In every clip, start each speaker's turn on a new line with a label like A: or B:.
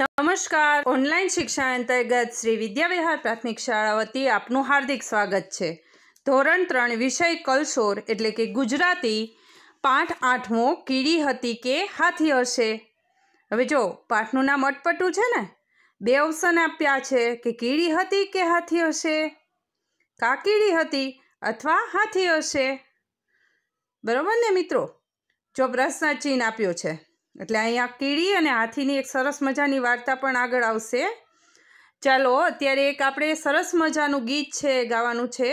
A: નમસ્કાર ઓનલાઈન શિક્ષણ અંતર્ગત શ્રી વિદ્યાવિહાર પ્રાથમિક શાળા વતી આપનું હાર્દિક સ્વાગત છે ધોરણ ત્રણ વિષય કલશોર એટલે કે ગુજરાતી પાઠ આઠમો કીડી હતી કે હાથી હશે હવે જો પાઠનું નામ અટપટું છે ને બે ઓપ્શન આપ્યા છે કે કીડી હતી કે હાથી હશે કાકીડી હતી અથવા હાથી હશે બરાબર ને મિત્રો જો પ્રશ્ન ચિહ્ન આપ્યો છે એટલે અહીંયા કીડી અને હાથીની એક સરસ મજાની વાર્તા પણ આગળ આવશે ચાલો અત્યારે એક આપણે સરસ મજાનું ગીત છે ગાવાનું છે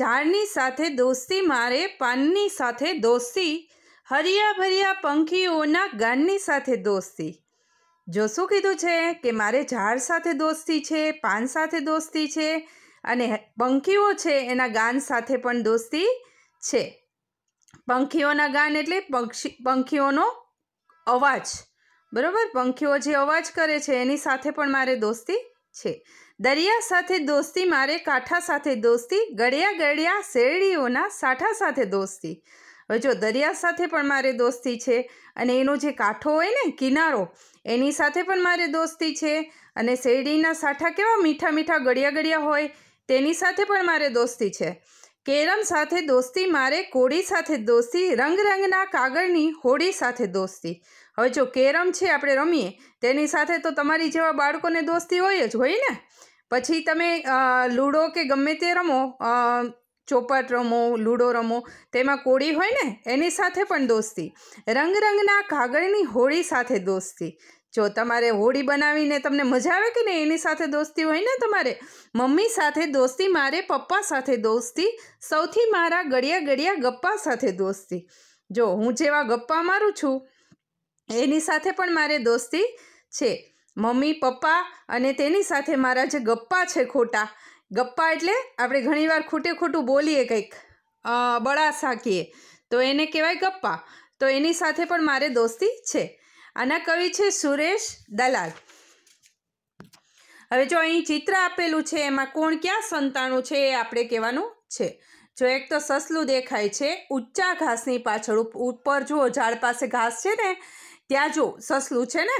A: ઝાડની સાથે દોસ્તી મારે પાનની સાથે દોસ્તી હરિયા ભર્યા પંખીઓના ગાનની સાથે દોસ્તી જો શું કીધું છે કે મારે ઝાડ સાથે દોસ્તી છે પાન સાથે દોસ્તી છે અને પંખીઓ છે એના ગાન સાથે પણ દોસ્તી છે પંખીઓના ગાન એટલે પક્ષી પંખીઓનો અવાજ બરાબર પંખીઓ જે અવાજ કરે છે એની સાથે પણ મારે દોસ્તી છે દરિયા સાથે દોસ્તી મારે કાંઠા સાથે દોસ્તી ગળ્યા ગળ્યા શેરડીઓના સાઠા સાથે દોસ્તી હવે જો દરિયા સાથે પણ મારે દોસ્તી છે અને એનો જે કાંઠો હોય ને કિનારો એની સાથે પણ મારે દોસ્તી છે અને શેરડીના સાઠા કેવા મીઠા મીઠા ગળિયા ગળિયા હોય તેની સાથે પણ મારે દોસ્તી છે કેરમ સાથે દોસ્તી મારે કોળી સાથે દોસ્તી રંગરંગના કાગળની હોડી સાથે દોસ્તી હવે જો કેરમ છે આપણે રમીએ તેની સાથે તો તમારી જેવા બાળકોને દોસ્તી હોય જ હોય ને પછી તમે લૂડો કે ગમે તે રમો ચોપાટ રમો લૂડો રમો તેમાં કોળી હોય ને એની સાથે પણ દોસ્તી રંગરંગના કાગળની હોળી સાથે દોસ્તી જો તમારે હોળી બનાવીને તમને મજા આવે કે નહીં એની સાથે દોસ્તી હોય ને તમારે મમ્મી સાથે દોસ્તી મારે પપ્પા સાથે દોસ્તી સૌથી મારા ગળિયા ગળિયા ગપ્પા સાથે દોસ્તી જો હું જેવા ગપ્પા મારું છું એની સાથે પણ મારે દોસ્તી છે મમ્મી પપ્પા અને તેની સાથે મારા જે ગપ્પા છે ખોટા ગપ્પા એટલે આપણે ઘણીવાર ખોટે ખોટું બોલીએ કંઈક બળા સાકીએ તો એને કહેવાય ગપ્પા તો એની સાથે પણ મારે દોસ્તી છે આના કવિ છે સુરેશ દલાલ હવે જો અહીં ચિત્ર આપેલું છે એમાં કોણ ક્યાં સંતાણું છે એ આપણે કહેવાનું છે જો એક તો સસલું દેખાય છે ઊંચા ઘાસની પાછળ ઉપર જુઓ ઝાડ પાસે ઘાસ છે ને ત્યાં જો સસલું છે ને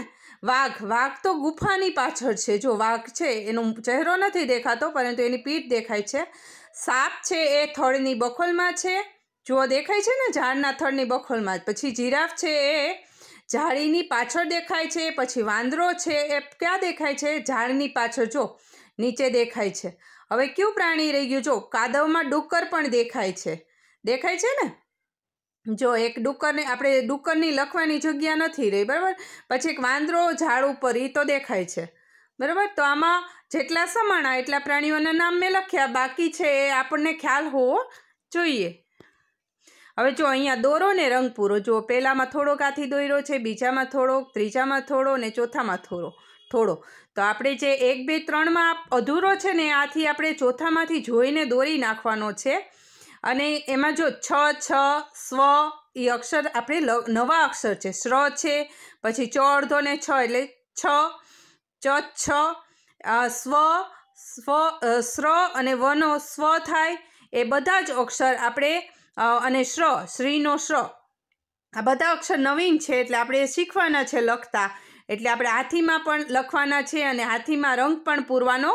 A: વાઘ વાઘ તો ગુફાની પાછળ છે જો વાઘ છે એનો ચહેરો નથી દેખાતો પરંતુ એની પીઠ દેખાય છે સાપ છે એ થળની બખોલમાં છે જુઓ દેખાય છે ને ઝાડના થળની બખોલમાં પછી જીરાફ છે એ ઝાડીની પાછળ દેખાય છે પછી વાંદરો છે એ ક્યાં દેખાય છે ઝાડની પાછળ જો નીચે દેખાય છે હવે કયું પ્રાણી રહી ગયું જો કાદવમાં ડુક્કર પણ દેખાય છે દેખાય છે ને જો એક ડુક્કરને આપણે ડુક્કરની લખવાની જગ્યા નથી રહી બરાબર પછી એક વાંદરો ઝાડ ઉપર એ તો દેખાય છે બરાબર તો આમાં જેટલા સમાણા એટલા પ્રાણીઓના નામ મેં લખ્યા બાકી છે એ આપણને ખ્યાલ હોવો જોઈએ હવે જો અહીંયા દોરો ને રંગ પૂરો જો પહેલામાં થોડો કાથી દોર્યો છે બીજામાં થોડોક ત્રીજામાં થોડો ને ચોથામાં થોડો થોડો તો આપણે જે એક બે ત્રણમાં અધૂરો છે ને આથી આપણે ચોથામાંથી જોઈને દોરી નાખવાનો છે અને એમાં જો છ છ સ્વ એ અક્ષર આપણે નવા અક્ષર છે શ્ર છે પછી ચ અડધો ને છ એટલે છ ચ છ સ્વ સ્વ સ્ર અને વનો સ્વ થાય એ બધા જ અક્ષર આપણે અને શ્ર શ્રીનો શ્ર આ બધા અક્ષર નવીન છે એટલે આપણે શીખવાના છે લખતા એટલે આપણે હાથીમાં પણ લખવાના છે અને હાથીમાં રંગ પણ પૂરવાનો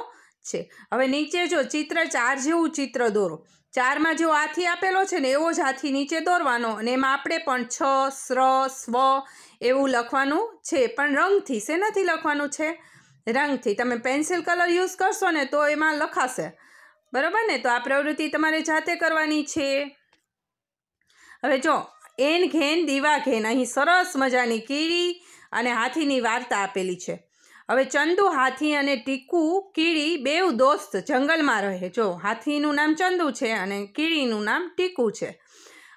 A: છે હવે નીચે જો ચિત્ર ચાર જેવું ચિત્ર દોરો ચારમાં જેવો હાથી આપેલો છે ને એવો જ હાથી નીચે દોરવાનો અને એમાં આપણે પણ છ સ્ર સ્વ એવું લખવાનું છે પણ રંગથી શેનાથી લખવાનું છે રંગથી તમે પેન્સિલ કલર યુઝ કરશો ને તો એમાં લખાશે બરાબર ને તો આ પ્રવૃત્તિ તમારે જાતે કરવાની છે હવે જો એન ઘેન દીવા ઘેન અહીં સરસ મજાની કીડી અને હાથીની વાર્તા આપેલી છે હવે ચંદુ હાથી અને ટીકુ કીડી બેઉ દોસ્ત જંગલમાં રહે જો હાથીનું નામ ચંદુ છે અને કીડીનું નામ ટીકુ છે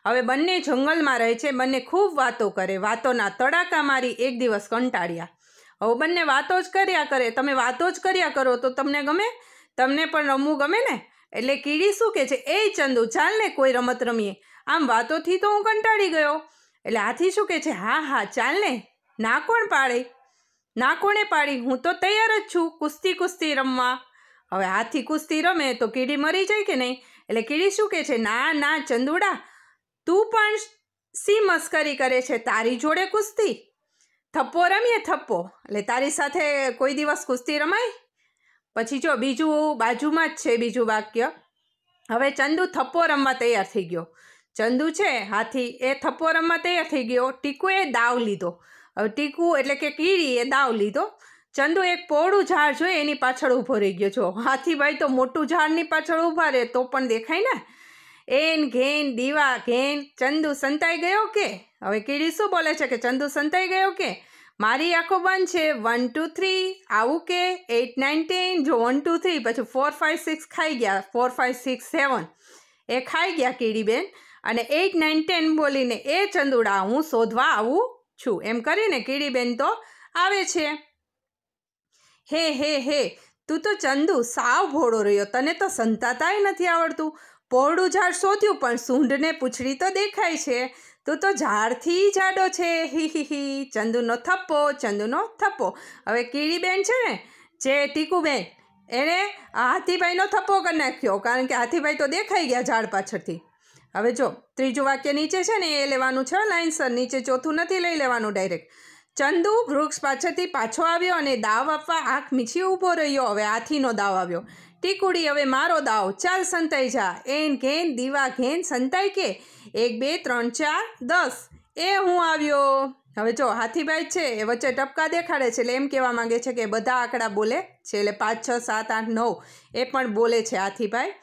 A: હવે બંને જંગલમાં રહે છે બંને ખૂબ વાતો કરે વાતોના તડાકા મારી એક દિવસ કંટાળ્યા હવે બંને વાતો જ કર્યા કરે તમે વાતો જ કર્યા કરો તો તમને ગમે તમને પણ રમવું ગમે ને એટલે કીડી શું કહે છે એ ચંદુ ચાલને કોઈ રમત રમીએ આમ વાતોથી તો હું કંટાળી ગયો એટલે હાથી શું કહે છે હા હા ચાલને ના કોણ પાડે ના કોણે પાડી હું તો તૈયાર જ છું કુસ્તી કુસ્તી રમવા હવે હાથી કુસ્તી રમે તો કીડી મરી જાય કે નહીં એટલે કીડી શું કહે છે ના ના ચંદુડા તું પણ સી મસ્કરી કરે છે તારી જોડે કુસ્તી થપ્પો રમીએ થપ્પો એટલે તારી સાથે કોઈ દિવસ કુસ્તી રમાય પછી જો બીજું બાજુમાં જ છે બીજું વાક્ય હવે ચંદુ થપ્પો રમવા તૈયાર થઈ ગયો ચંદુ છે હાથી એ થપ્પો રમવા તૈયાર થઈ ગયો ટીકુએ દાવ લીધો હવે ટીકુ એટલે કે કીડી એ દાવ લીધો ચંદુ એક પહોળું ઝાડ જોઈએ એની પાછળ ઊભો રહી ગયો છો હાથીભાઈ તો મોટું ઝાડની પાછળ ઊભા રહે તો પણ દેખાય ને એન ઘેન દીવા ઘેન ચંદુ સંતાઈ ગયો કે હવે કીડી શું બોલે છે કે ચંદુ સંતાઈ ગયો કે મારી આંખો બંધ છે વન ટુ થ્રી આવું કે એટ નાઇન ટેન જો વન ટુ થ્રી પછી ફોર ફાઇવ સિક્સ ખાઈ ગયા ફોર ફાઇવ સિક્સ સેવન એ ખાઈ ગયા કીડીબેન અને એટ નાઇન ટેન બોલીને એ ચંદુડા હું શોધવા આવું છું એમ કરીને કીડીબેન તો આવે છે હે હે હે તું તો ચંદુ સાવ ભોળો રહ્યો તને તો સંતાતાય નથી આવડતું પોરડું ઝાડ શોધ્યું પણ સૂંઢને પૂંછડી તો દેખાય છે તું તો ઝાડથી જાડો છે હી હી હી ચંદુનો થપ્પો ચંદુનો થપ્પો હવે કીડીબેન છે ને જે ટીકુબેન એણે હાથીભાઈનો થપ્પો કરી નાખ્યો કારણ કે હાથીભાઈ તો દેખાઈ ગયા ઝાડ પાછળથી હવે જો ત્રીજું વાક્ય નીચે છે ને એ લેવાનું છે લાઇન્સર નીચે ચોથું નથી લઈ લેવાનું ડાયરેક્ટ ચંદુ વૃક્ષ પાછળથી પાછો આવ્યો અને દાવ આપવા આંખ મીછી ઊભો રહ્યો હવે હાથીનો દાવ આવ્યો ટીકુડી હવે મારો દાવ ચાલ સંતાઈ જા એન ઘેન દીવા ઘેન સંતાઈ કે એક બે ત્રણ ચાર દસ એ હું આવ્યો હવે જો હાથીભાઈ છે એ વચ્ચે ટપકા દેખાડે છે એટલે એમ કહેવા માંગે છે કે બધા આંકડા બોલે છે એટલે પાંચ છ સાત આઠ નવ એ પણ બોલે છે હાથીભાઈ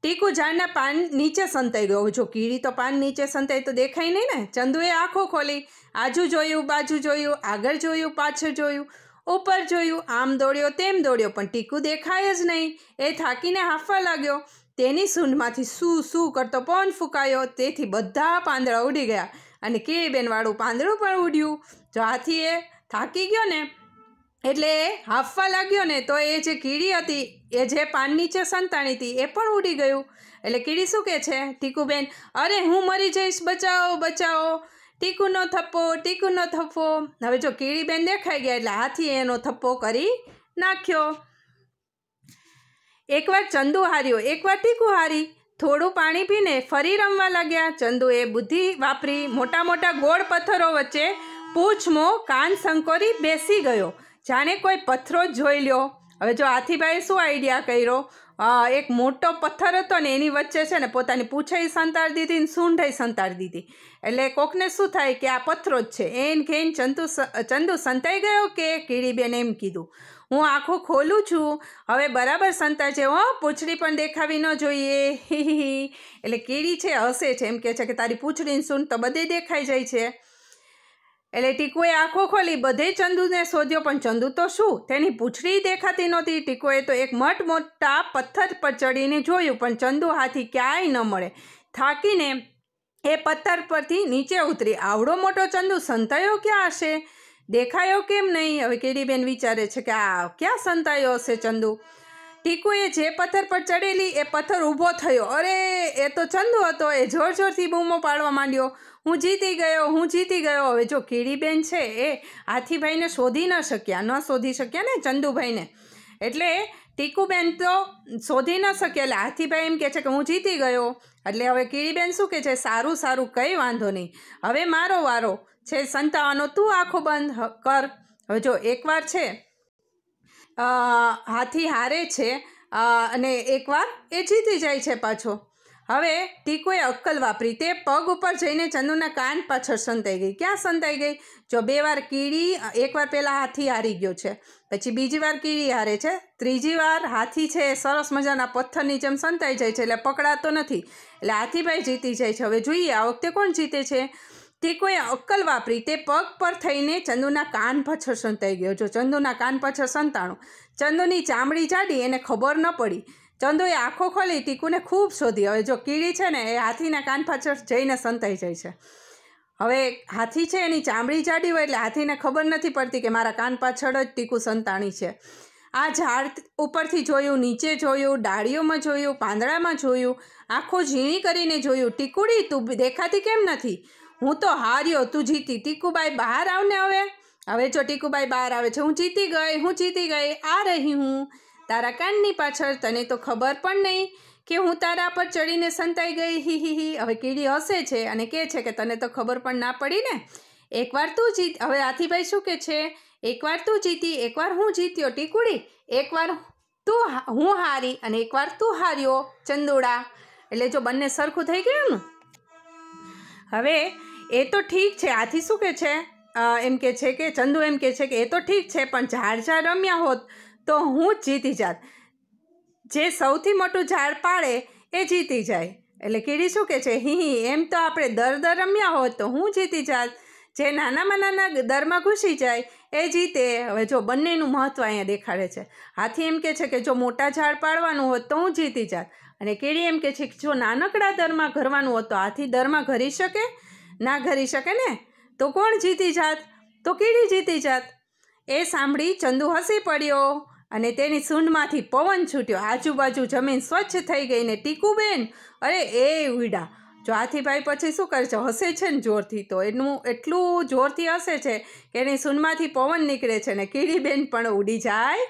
A: ટીકુ ઝાડના પાન નીચે સંતાઈ ગયો જો કીડી તો પાન નીચે સંતાઈ તો દેખાય નહીં ને ચંદુએ આંખો ખોલી આજુ જોયું બાજુ જોયું આગળ જોયું પાછળ જોયું ઉપર જોયું આમ દોડ્યો તેમ દોડ્યો પણ ટીકુ દેખાય જ નહીં એ થાકીને હાંફવા લાગ્યો તેની સૂંઢમાંથી શું શું કરતો પવન ફૂંકાયો તેથી બધા પાંદડા ઉડી ગયા અને કે બેનવાળું પાંદડું પણ ઉડ્યું જો એ થાકી ગયો ને એટલે એ હાફવા લાગ્યો ને તો એ જે કીડી હતી એ જે પાન નીચે સંતાણી હતી એ પણ ઉડી ગયું એટલે કીડી શું કે છે ટીકુબેન અરે હું મરી જઈશ બચાવો બચાવો ટીકુનો થપ્પો ટીકુનો થપ્પો હવે જો કીડીબેન દેખાઈ ગયા એટલે હાથી એનો થપ્પો કરી નાખ્યો એકવાર ચંદુ હાર્યો એકવાર ટીકુ હારી થોડું પાણી પીને ફરી રમવા લાગ્યા ચંદુએ બુદ્ધિ વાપરી મોટા મોટા ગોળ પથ્થરો વચ્ચે પૂછમો કાન સંકોરી બેસી ગયો જાણે કોઈ પથ્થરો જોઈ લ્યો હવે જો હાથીભાઈએ શું આઈડિયા કર્યો એક મોટો પથ્થર હતો ને એની વચ્ચે છે ને પોતાની પૂંછાઈ સંતાડી દીધી ને સૂંઢાઈ સંતાડી દીધી એટલે કોકને શું થાય કે આ પથ્થરો જ છે એન ઘેન ચંદુ ચંદુ સંતાઈ ગયો કે કીડીબેન એમ કીધું હું આખું ખોલું છું હવે બરાબર છે હો પૂંછડી પણ દેખાવી ન જોઈએ એટલે કીડી છે હસે છે એમ કહે છે કે તારી પૂંછડીને સૂંઢ તો બધે દેખાઈ જાય છે એટલે ટીકુએ આંખો ખોલી બધે ચંદુને શોધ્યો પણ ચંદુ તો શું તેની પૂંછડી દેખાતી નહોતી ટીકુએ તો એક મટ મોટા પથ્થર પર ચડીને જોયું પણ ચંદુ હાથી ક્યાંય ન મળે થાકીને એ પથ્થર પરથી નીચે ઉતરી આવડો મોટો ચંદુ સંતાયો ક્યાં હશે દેખાયો કેમ નહીં હવે કેડીબેન વિચારે છે કે આ ક્યાં સંતાયો હશે ચંદુ ટીકુએ જે પથ્થર પર ચડેલી એ પથ્થર ઊભો થયો અરે એ તો ચંદુ હતો એ જોર જોરથી બૂમો પાડવા માંડ્યો હું જીતી ગયો હું જીતી ગયો હવે જો કીડીબેન છે એ હાથીભાઈને શોધી ન શક્યા ન શોધી શક્યા ને ચંદુભાઈને એટલે ટીકુબેન તો શોધી ન શકે એટલે હાથીભાઈ એમ કહે છે કે હું જીતી ગયો એટલે હવે કીડીબેન શું કહે છે સારું સારું કંઈ વાંધો નહીં હવે મારો વારો છે સંતાવાનો તું આંખો બંધ કર હવે જો એકવાર છે હાથી હારે છે અને એકવાર એ જીતી જાય છે પાછો હવે ટીકુએ અક્કલ વાપરી તે પગ ઉપર જઈને ચંદુના કાન પાછળ સંતાઈ ગઈ ક્યાં સંતાઈ ગઈ જો બે વાર કીડી એકવાર પહેલાં હાથી હારી ગયો છે પછી બીજી વાર કીડી હારે છે ત્રીજી વાર હાથી છે સરસ મજાના પથ્થરની જેમ સંતાઈ જાય છે એટલે પકડાતો નથી એટલે હાથીભાઈ જીતી જાય છે હવે જોઈએ આ વખતે કોણ જીતે છે ટીકુએ અક્કલ વાપરી તે પગ પર થઈને ચંદુના કાન પાછળ સંતાઈ ગયો જો ચંદુના કાન પાછળ સંતાણું ચંદુની ચામડી જાડી એને ખબર ન પડી ચંદુએ આંખો ખોલી ટીકુને ખૂબ શોધી હવે જો કીડી છે ને એ હાથીના કાન પાછળ જઈને સંતાઈ જાય છે હવે હાથી છે એની ચામડી જાડી હોય એટલે હાથીને ખબર નથી પડતી કે મારા કાન પાછળ જ ટીકુ સંતાણી છે આ ઝાડ ઉપરથી જોયું નીચે જોયું ડાળીઓમાં જોયું પાંદડામાં જોયું આંખો ઝીણી કરીને જોયું ટીકુડી તું દેખાતી કેમ નથી હું તો હાર્યો તું જીતી ટીકુબાઈ બહાર આવને હવે હવે જો ટીકુબાઈ બહાર આવે છે હું જીતી ગઈ હું જીતી ગઈ આ રહી હું તારા કાનની પાછળ તને તો ખબર પણ નહીં કે હું તારા પર ચડીને સંતાઈ ગઈ હિ હી હવે કીડી હસે છે અને કહે છે કે તને તો ખબર પણ ના પડી ને એકવાર તું જીત હવે આથીભાઈ શું કે છે એકવાર તું જીતી એકવાર હું જીત્યો ટીકુડી એકવાર તું હું હારી અને એકવાર તું હાર્યો ચંદોડા એટલે જો બંને સરખું થઈ ગયું ને હવે એ તો ઠીક છે આથી શું કે છે એમ કે છે કે ચંદુ એમ કે છે કે એ તો ઠીક છે પણ ઝાડ ઝાડ રમ્યા હોત તો હું જીતી જાત જે સૌથી મોટું ઝાડ પાડે એ જીતી જાય એટલે કીડી શું કે છે હિ એમ તો આપણે દર દર રમ્યા હોત તો હું જીતી જાત જે નાનામાં નાના દરમાં ઘૂસી જાય એ જીતે હવે જો બંનેનું મહત્ત્વ અહીંયા દેખાડે છે હાથી એમ કે છે કે જો મોટા ઝાડ પાડવાનું હોત તો હું જીતી જાત અને કેડી એમ કે છે કે જો નાનકડા દરમાં ઘરવાનું હોત તો હાથી દરમાં ઘરી શકે ના ઘરી શકે ને તો કોણ જીતી જાત તો કીડી જીતી જાત એ સાંભળી ચંદુ હસી પડ્યો અને તેની સૂંઢમાંથી પવન છૂટ્યો આજુબાજુ જમીન સ્વચ્છ થઈ ગઈ ને ટીકુબેન અરે એ ઉડા જો આથીભાઈ પછી શું કરશે હસે છે ને જોરથી તો એનું એટલું જોરથી હસે છે કે એની સૂંઢમાંથી પવન નીકળે છે ને કીડીબેન પણ ઉડી જાય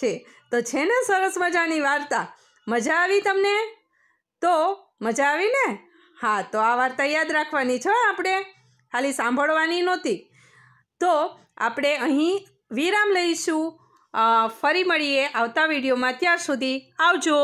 A: છે તો છે ને સરસ મજાની વાર્તા મજા આવી તમને તો મજા આવી ને હા તો આ વાર્તા યાદ રાખવાની છે આપણે ખાલી સાંભળવાની નહોતી તો આપણે અહીં વિરામ લઈશું ફરી મળીએ આવતા વિડીયોમાં ત્યાં સુધી આવજો